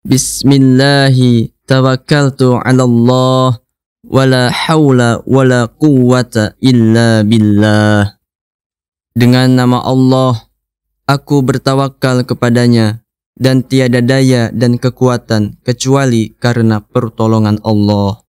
Bismillahi tawakkaltu 'ala Allah wala haula wala quwwata illa billah. Dengan nama Allah aku bertawakal kepadanya dan tiada daya dan kekuatan kecuali karena pertolongan Allah.